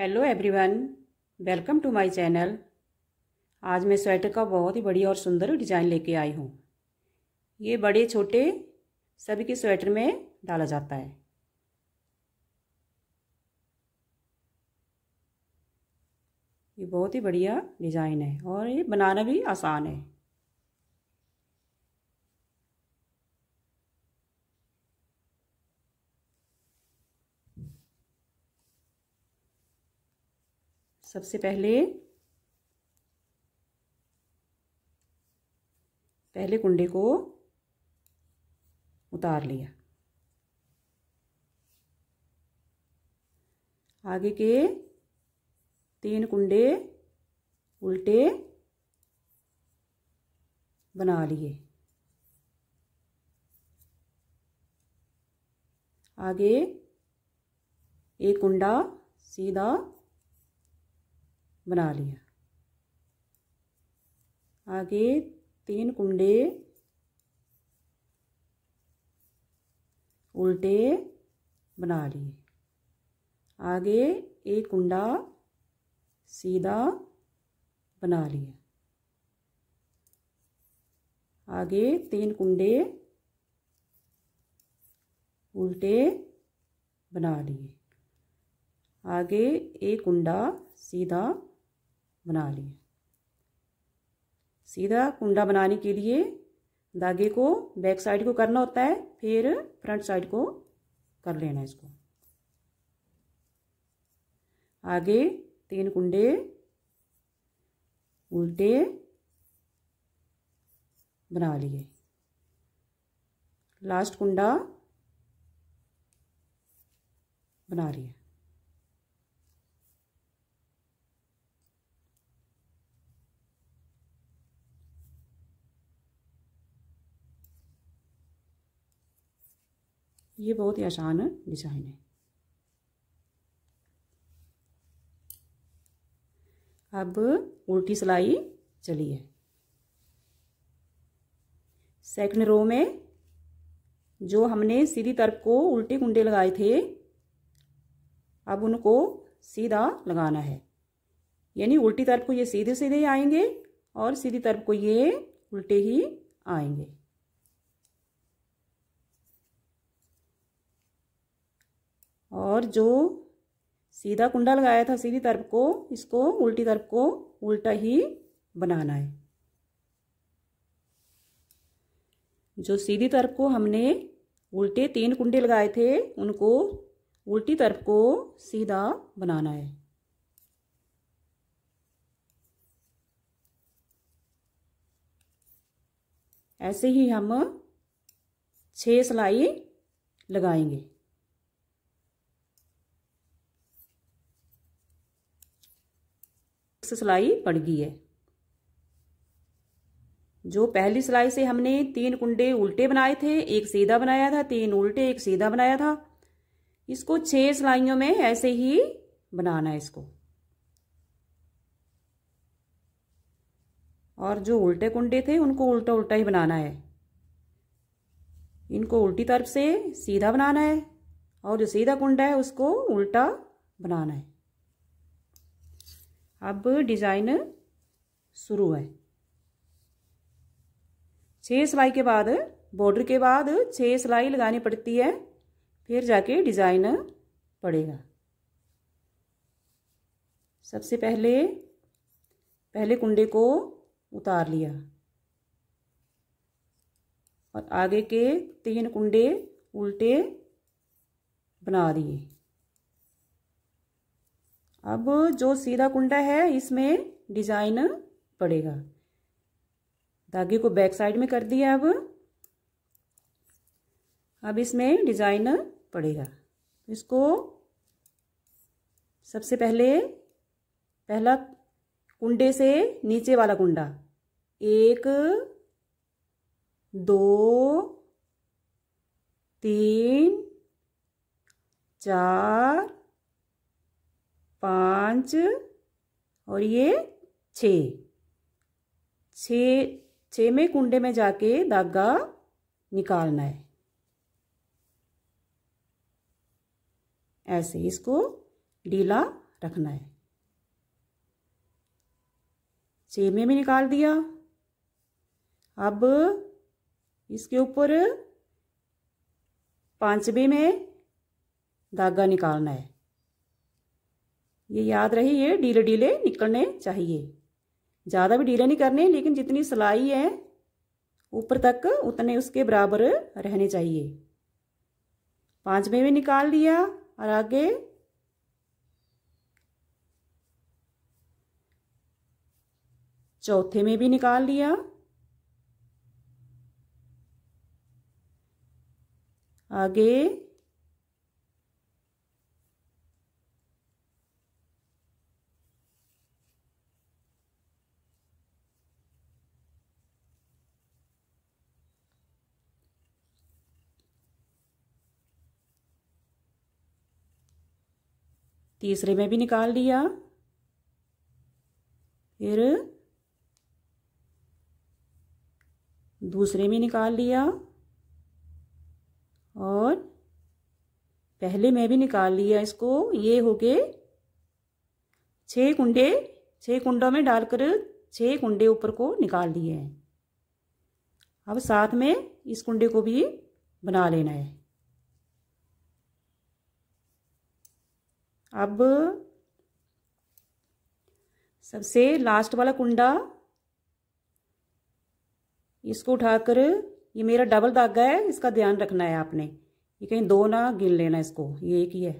hello everyone welcome to my channel आज मैं sweater का बहुत ही बढ़िया और सुंदर डिज़ाइन लेके आई हूँ ये बड़े छोटे सभी के स्वेटर में डाला जाता है ये बहुत ही बढ़िया डिज़ाइन है और ये बनाना भी आसान है सबसे पहले पहले कुंडे को उतार लिया आगे के तीन कुंडे उल्टे बना लिए आगे एक कुंडा सीधा बना लिया आगे तीन कुंडे उल्टे बना लिए आगे एक कुंडा सीधा बना लिया आगे तीन कुंडे उल्टे बना लिए आगे एक कुंडा सीधा बना लिए सीधा कुंडा बनाने के लिए धागे को बैक साइड को करना होता है फिर फ्रंट साइड को कर लेना है इसको आगे तीन कुंडे उल्टे बना लिए लास्ट कुंडा बना लिए ये बहुत ही आसान डिज़ाइन है अब उल्टी सिलाई चलिए सेकंड रो में जो हमने सीधी तरफ को उल्टे कुंडे लगाए थे अब उनको सीधा लगाना है यानी उल्टी तरफ को ये सीधे सीधे ही आएंगे और सीधी तरफ को ये उल्टे ही आएंगे और जो सीधा कुंडा लगाया था सीधी तरफ को इसको उल्टी तरफ को उल्टा ही बनाना है जो सीधी तरफ को हमने उल्टे तीन कुंडे लगाए थे उनको उल्टी तरफ को सीधा बनाना है ऐसे ही हम छह सिलाई लगाएंगे से सिलाई पड़ गई है जो पहली सिलाई से हमने तीन कुंडे उल्टे बनाए थे एक सीधा बनाया था तीन उल्टे एक सीधा बनाया था इसको छह सिलाइयों में ऐसे ही बनाना है इसको और जो उल्टे कुंडे थे उनको उल्टा उल्टा ही बनाना है इनको उल्टी तरफ से सीधा बनाना है और जो सीधा कुंडा है उसको उल्टा बनाना है अब डिजाइन शुरू है छह सिलाई के बाद बॉर्डर के बाद छह सिलाई लगानी पड़ती है फिर जाके डिजाइन पड़ेगा सबसे पहले पहले कुंडे को उतार लिया और आगे के तीन कुंडे उल्टे बना दिए अब जो सीधा कुंडा है इसमें डिजाइन पड़ेगा धागे को बैक साइड में कर दिया अब अब इसमें डिजाइन पड़ेगा इसको सबसे पहले पहला कुंडे से नीचे वाला कुंडा एक दो तीन चार पाँच और ये छ छ में कुंडे में जाके धागा निकालना है ऐसे इसको ढीला रखना है छ में भी निकाल दिया अब इसके ऊपर पांचवे में धागा निकालना है ये याद रहे ये ढीले ढीले निकलने चाहिए ज़्यादा भी ढीले नहीं करने लेकिन जितनी सिलाई है ऊपर तक उतने उसके बराबर रहने चाहिए पाँचवें में निकाल लिया और आगे चौथे में भी निकाल लिया आगे तीसरे में भी निकाल लिया फिर दूसरे में निकाल लिया और पहले में भी निकाल लिया इसको ये हो गए छः कुंडे छः कुंडों में डालकर छः कुंडे ऊपर को निकाल दिए हैं अब साथ में इस कुंडे को भी बना लेना है अब सबसे लास्ट वाला कुंडा इसको उठाकर ये मेरा डबल धागा है इसका ध्यान रखना है आपने ये कहीं दो ना गिन लेना इसको ये एक ही है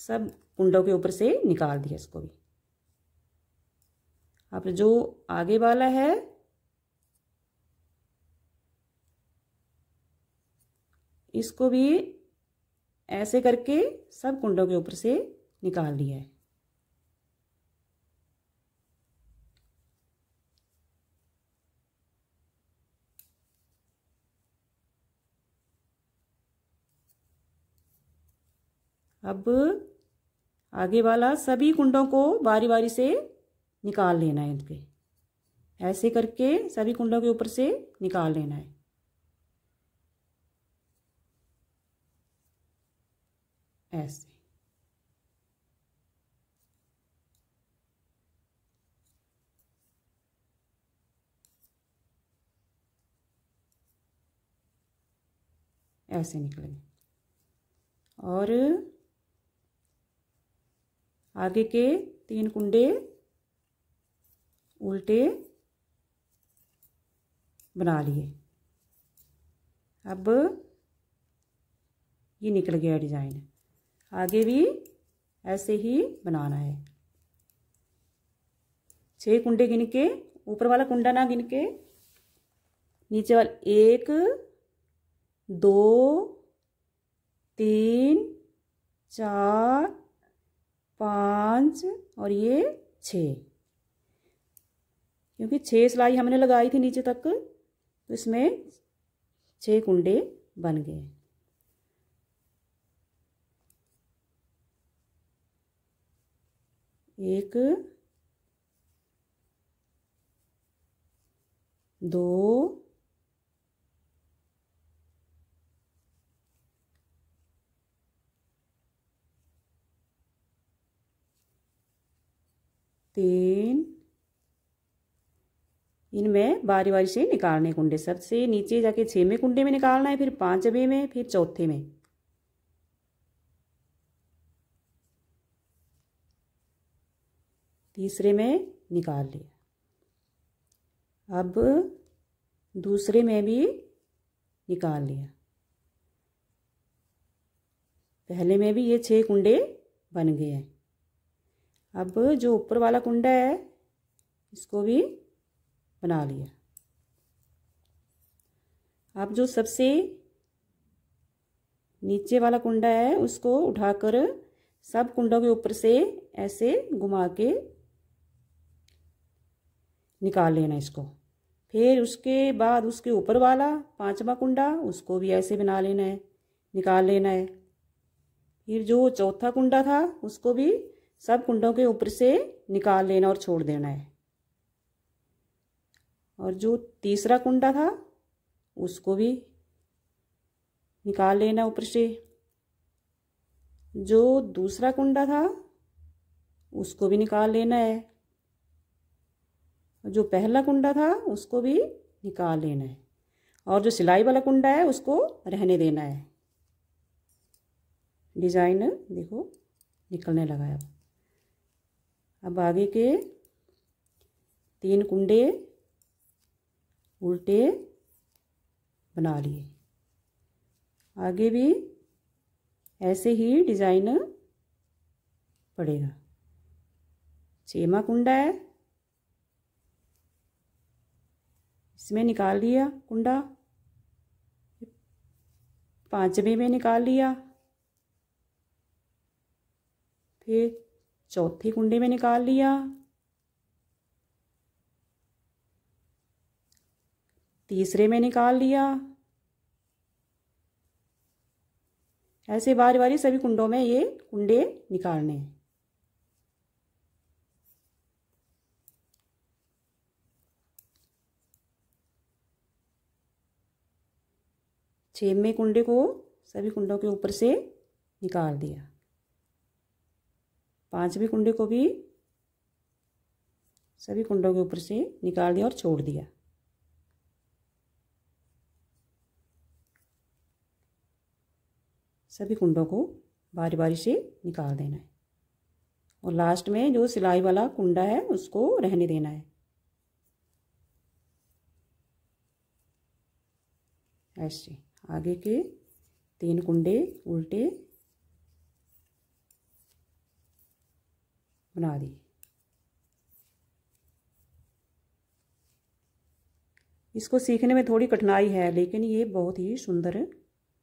सब कुंडों के ऊपर से निकाल दिया इसको भी आप जो आगे वाला है इसको भी ऐसे करके सब कुंडों के ऊपर से निकाल दिया है अब आगे वाला सभी कुंडों को बारी बारी से निकाल लेना है इनके ऐसे करके सभी कुंडों के ऊपर से निकाल लेना है ऐसे ऐसे निकलेंगे और आगे के तीन कुंडे उल्टे बना लिए अब ये निकल गया डिज़ाइन आगे भी ऐसे ही बनाना है छह कुंडे गिन के ऊपर वाला कुंडा ना गिन के नीचे वाला एक दो तीन चार पाँच और ये छः क्योंकि छः सिलाई हमने लगाई थी नीचे तक तो इसमें छः कुंडे बन गए एक दो तीन इनमें बारी बारी से निकालने कुंडे सबसे नीचे जाके छे में कुंडे में निकालना है फिर पांचवे में फिर चौथे में तीसरे में निकाल लिया अब दूसरे में भी निकाल लिया पहले में भी ये छः कुंडे बन गए हैं अब जो ऊपर वाला कुंडा है इसको भी बना लिया अब जो सबसे नीचे वाला कुंडा है उसको उठाकर सब कुंडों के ऊपर से ऐसे घुमा के निकाल लेना इसको फिर उसके बाद उसके ऊपर वाला पांचवा कुंडा उसको भी ऐसे बना लेना है निकाल लेना है फिर जो चौथा कुंडा था उसको भी सब कुंडों के ऊपर से निकाल लेना और छोड़ देना है और जो तीसरा कुंडा था उसको भी निकाल लेना ऊपर से जो दूसरा कुंडा था उसको भी निकाल लेना है जो पहला कुंडा था उसको भी निकाल लेना है और जो सिलाई वाला कुंडा है उसको रहने देना है डिज़ाइन देखो निकलने लगा है अब अब आगे के तीन कुंडे उल्टे बना लिए आगे भी ऐसे ही डिज़ाइन पड़ेगा छेमा कुंडा है इसमें निकाल लिया कुंडा पांचवे में निकाल लिया फिर चौथी कुंडे में निकाल लिया तीसरे में निकाल लिया ऐसे बारी बारी सभी कुंडों में ये कुंडे निकालने हैं छेवें कुंडे को सभी कुंडों के ऊपर से निकाल दिया पांचवें कुंडे को भी सभी कुंडों के ऊपर से निकाल दिया और छोड़ दिया सभी कुंडों को बारी बारी से निकाल देना है और लास्ट में जो सिलाई वाला कुंडा है उसको रहने देना है ऐसे आगे के तीन कुंडे उल्टे बना दिए इसको सीखने में थोड़ी कठिनाई है लेकिन ये बहुत ही सुंदर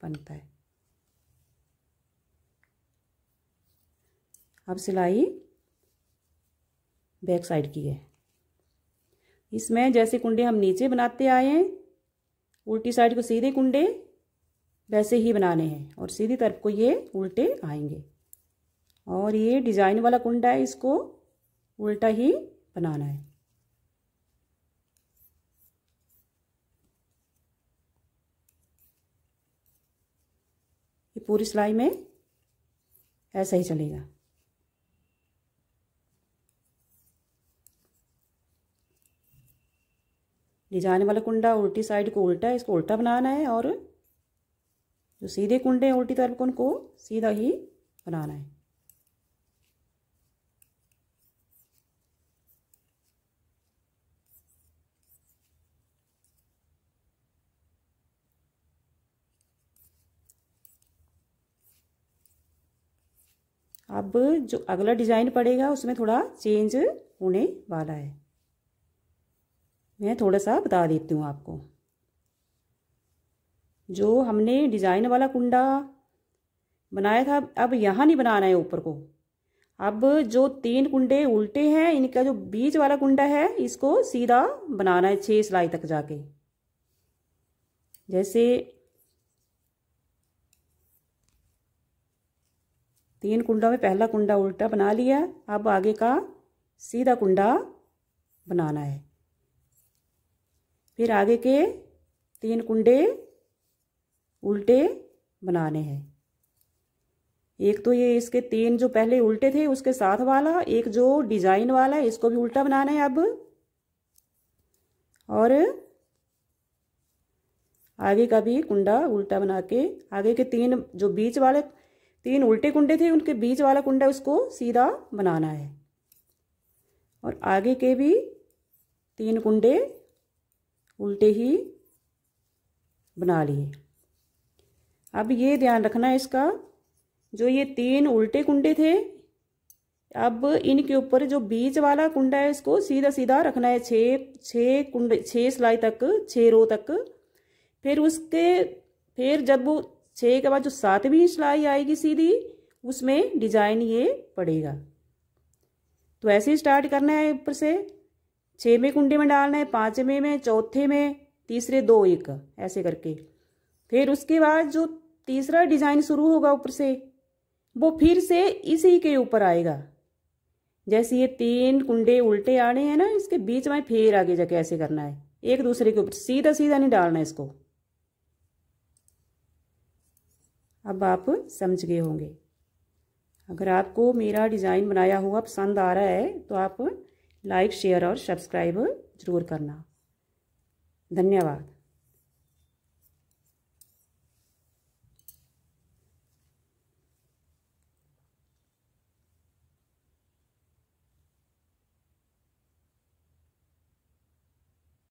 बनता है अब सिलाई बैक साइड की है इसमें जैसे कुंडे हम नीचे बनाते आए हैं उल्टी साइड को सीधे कुंडे वैसे ही बनाने हैं और सीधी तरफ को ये उल्टे आएंगे और ये डिज़ाइन वाला कुंडा है इसको उल्टा ही बनाना है ये पूरी सिलाई में ऐसा ही चलेगा डिजाइन वाला कुंडा उल्टी साइड को उल्टा है इसको उल्टा बनाना है और जो सीधे कुंडे हैं उल्टी तरफ उनको सीधा ही बनाना है अब जो अगला डिजाइन पड़ेगा उसमें थोड़ा चेंज होने वाला है मैं थोड़ा सा बता देती हूँ आपको जो हमने डिज़ाइन वाला कुंडा बनाया था अब यहाँ नहीं बनाना है ऊपर को अब जो तीन कुंडे उल्टे हैं इनका जो बीच वाला कुंडा है इसको सीधा बनाना है छः सिलाई तक जाके जैसे तीन कुंडों में पहला कुंडा उल्टा बना लिया अब आगे का सीधा कुंडा बनाना है फिर आगे के तीन कुंडे उल्टे बनाने हैं एक तो ये इसके तीन जो पहले उल्टे थे उसके साथ वाला एक जो डिजाइन वाला है इसको भी उल्टा बनाना है अब और आगे का भी कुंडा उल्टा बना के आगे के तीन जो बीच वाले तीन उल्टे कुंडे थे उनके बीच वाला कुंडा उसको सीधा बनाना है और आगे के भी तीन कुंडे उल्टे ही बना लिए अब ये ध्यान रखना है इसका जो ये तीन उल्टे कुंडे थे अब इनके ऊपर जो बीच वाला कुंडा है इसको सीधा सीधा रखना है छः छः कुंड छः सिलाई तक छः रो तक फिर उसके फिर जब वो छः के बाद जो सातवीं सिलाई आएगी सीधी उसमें डिजाइन ये पड़ेगा तो ऐसे ही स्टार्ट करना है ऊपर से छवें कुंडे में डालना है पाँचवें में चौथे में तीसरे दो एक ऐसे करके फिर उसके बाद जो तीसरा डिजाइन शुरू होगा ऊपर से वो फिर से इसी के ऊपर आएगा जैसे ये तीन कुंडे उल्टे आने हैं ना इसके बीच में फिर आगे जाके ऐसे करना है एक दूसरे के ऊपर सीधा सीधा नहीं डालना इसको अब आप समझ गए होंगे अगर आपको मेरा डिज़ाइन बनाया हुआ पसंद आ रहा है तो आप लाइक शेयर और सब्सक्राइब ज़रूर करना धन्यवाद